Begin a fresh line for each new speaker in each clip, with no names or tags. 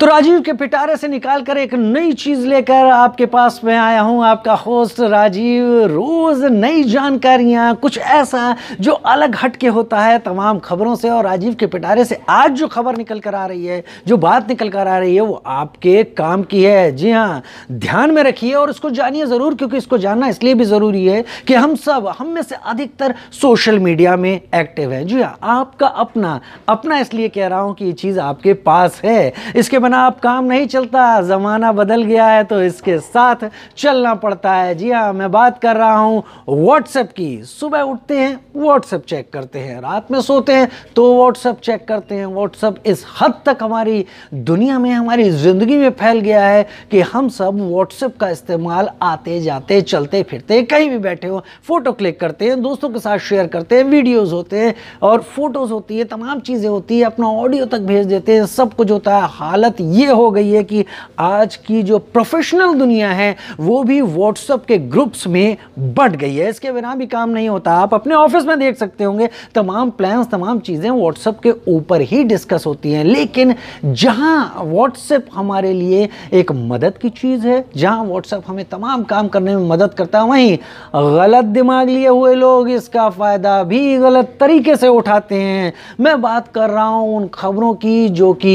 तो राजीव के पिटारे से निकाल कर एक नई चीज़ लेकर आपके पास में आया हूं आपका होस्ट राजीव रोज़ नई जानकारियां कुछ ऐसा जो अलग हट के होता है तमाम खबरों से और राजीव के पिटारे से आज जो खबर निकल कर आ रही है जो बात निकल कर आ रही है वो आपके काम की है जी हाँ ध्यान में रखिए और इसको जानिए ज़रूर क्योंकि इसको जानना इसलिए भी ज़रूरी है कि हम सब हम में से अधिकतर सोशल मीडिया में एक्टिव है जी हाँ आपका अपना अपना इसलिए कह रहा हूं कि ये चीज़ आपके पास है इसके बना आप काम नहीं चलता ज़माना बदल गया है तो इसके साथ चलना पड़ता है जी हाँ मैं बात कर रहा हूँ व्हाट्सएप की सुबह उठते हैं व्हाट्सएप चेक करते हैं रात में सोते हैं तो व्हाट्सएप चेक करते हैं व्हाट्सएप इस हद तक हमारी दुनिया में हमारी ज़िंदगी में फैल गया है कि हम सब व्हाट्सएप का इस्तेमाल आते जाते चलते फिरते कहीं भी बैठे हो फ़ोटो क्लिक करते हैं दोस्तों के साथ शेयर करते हैं वीडियोज़ होते हैं और फ़ोटोज़ होती है तमाम चीज़ें होती है अपना ऑडियो तक भेज देते हैं सब कुछ होता है हालत हालत ये हो गई है कि आज की जो प्रोफेशनल दुनिया है वो भी व्हाट्सएप के ग्रुप्स में बढ़ गई है इसके बिना भी काम नहीं होता आप अपने ऑफिस में देख सकते होंगे तमाम प्लान्स तमाम चीज़ें व्हाट्सएप के ऊपर ही डिस्कस होती हैं लेकिन जहाँ व्हाट्सएप हमारे लिए एक मदद की चीज़ है जहाँ व्हाट्सएप हमें तमाम काम करने में मदद करता है वहीं गलत दिमाग लिए हुए लोग इसका फ़ायदा भी गलत तरीके से उठाते हैं मैं बात कर रहा हूँ उन खबरों की जो कि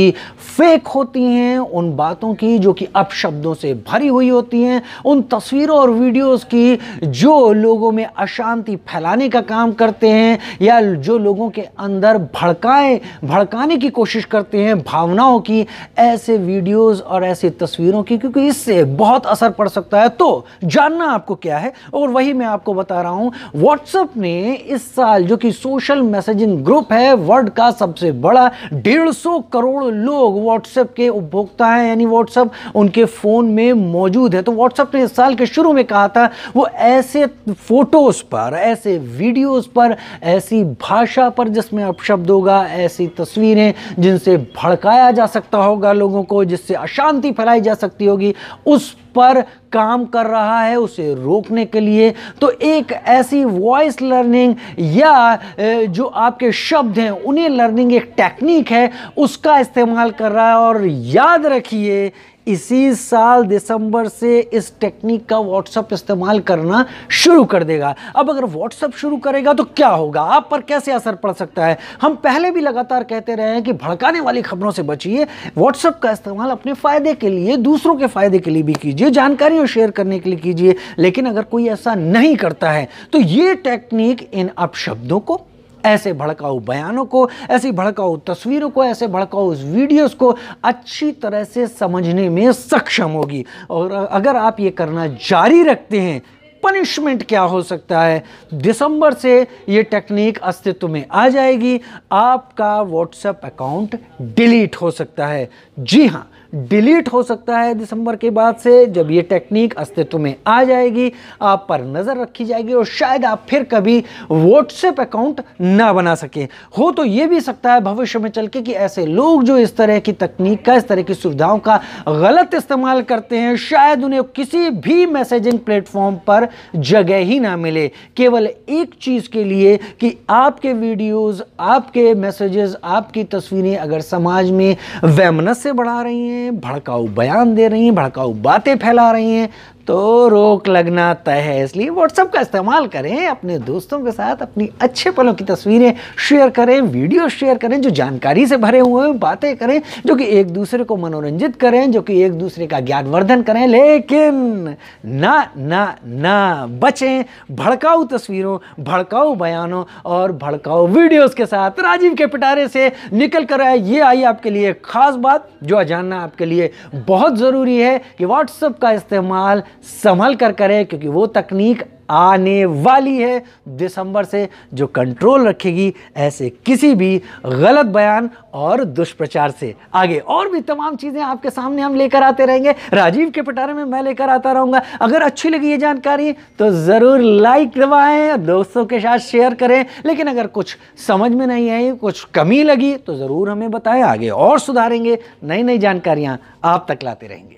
फेक होती होती हैं उन बातों की जो कि अब शब्दों से भरी हुई होती हैं उन तस्वीरों और वीडियोस की जो लोगों में अशांति फैलाने का काम करते हैं या जो लोगों के अंदर भड़काए भड़काने की कोशिश करते हैं भावनाओं की ऐसे वीडियोस और ऐसी तस्वीरों की क्योंकि इससे बहुत असर पड़ सकता है तो जानना आपको क्या है और वही मैं आपको बता रहा हूँ व्हाट्सएप ने इस साल जो कि सोशल मैसेजिंग ग्रुप है वर्ल्ड का सबसे बड़ा डेढ़ करोड़ लोग व्हाट्सएप के उपभोक्ता हैं यानी व्हाट्सअप उनके फ़ोन में मौजूद है तो व्हाट्सअप ने इस साल के शुरू में कहा था वो ऐसे फ़ोटोज़ पर ऐसे वीडियोज़ पर ऐसी भाषा पर जिसमें अपशब्द होगा ऐसी तस्वीरें जिनसे भड़काया जा सकता होगा लोगों को जिससे अशांति फैलाई जा सकती होगी उस पर काम कर रहा है उसे रोकने के लिए तो एक ऐसी वॉइस लर्निंग या जो आपके शब्द हैं उन्हें लर्निंग एक टेक्निक है उसका इस्तेमाल कर रहा है और याद रखिए इसी साल दिसंबर से इस टेक्निक का व्हाट्सअप इस्तेमाल करना शुरू कर देगा अब अगर व्हाट्सअप शुरू करेगा तो क्या होगा आप पर कैसे असर पड़ सकता है हम पहले भी लगातार कहते रहे हैं कि भड़काने वाली खबरों से बचिए व्हाट्सअप का इस्तेमाल अपने फ़ायदे के लिए दूसरों के फ़ायदे के लिए भी कीजिए जानकारी शेयर करने के लिए कीजिए लेकिन अगर कोई ऐसा नहीं करता है तो ये टेक्निक इन अपशब्दों को ऐसे भड़काऊ बयानों को ऐसी भड़काऊ तस्वीरों को ऐसे भड़काऊ वीडियोस को अच्छी तरह से समझने में सक्षम होगी और अगर आप ये करना जारी रखते हैं पनिशमेंट क्या हो सकता है दिसंबर से ये टेक्निक अस्तित्व में आ जाएगी आपका व्हाट्सएप अकाउंट डिलीट हो सकता है जी हाँ डिलीट हो सकता है दिसंबर के बाद से जब ये टेक्निक अस्तित्व में आ जाएगी आप पर नज़र रखी जाएगी और शायद आप फिर कभी व्हाट्सएप अकाउंट ना बना सकें हो तो ये भी सकता है भविष्य में चल के कि ऐसे लोग जो इस तरह की तकनीक का इस तरह की सुविधाओं का गलत इस्तेमाल करते हैं शायद उन्हें किसी भी मैसेजिंग प्लेटफॉर्म पर जगह ही ना मिले केवल एक चीज़ के लिए कि आपके वीडियोज़ आपके मैसेजेस आपकी तस्वीरें अगर समाज में वैमनस से बढ़ा रही हैं हैं भड़काऊ बयान दे रही हैं भड़काऊ बातें फैला रही हैं तो रोक लगना तय है इसलिए व्हाट्सअप का इस्तेमाल करें अपने दोस्तों के साथ अपनी अच्छे पलों की तस्वीरें शेयर करें वीडियो शेयर करें जो जानकारी से भरे हुए हैं बातें करें जो कि एक दूसरे को मनोरंजित करें जो कि एक दूसरे का ज्ञानवर्धन करें लेकिन ना ना ना बचें भड़काऊ तस्वीरों भड़काऊ बयानों और भड़काऊ वीडियोज़ के साथ राजीव के पिटारे से निकल कर आए ये आई आपके लिए खास बात जो जानना आपके लिए बहुत ज़रूरी है कि व्हाट्सअप का इस्तेमाल संभल कर करें क्योंकि वो तकनीक आने वाली है दिसंबर से जो कंट्रोल रखेगी ऐसे किसी भी गलत बयान और दुष्प्रचार से आगे और भी तमाम चीज़ें आपके सामने हम लेकर आते रहेंगे राजीव के पटारे में मैं लेकर आता रहूँगा अगर अच्छी लगी ये जानकारी तो ज़रूर लाइक दबाएँ दोस्तों के साथ शेयर करें लेकिन अगर कुछ समझ में नहीं आई कुछ कमी लगी तो ज़रूर हमें बताएं आगे और सुधारेंगे नई नई जानकारियाँ आप तक लाते रहेंगे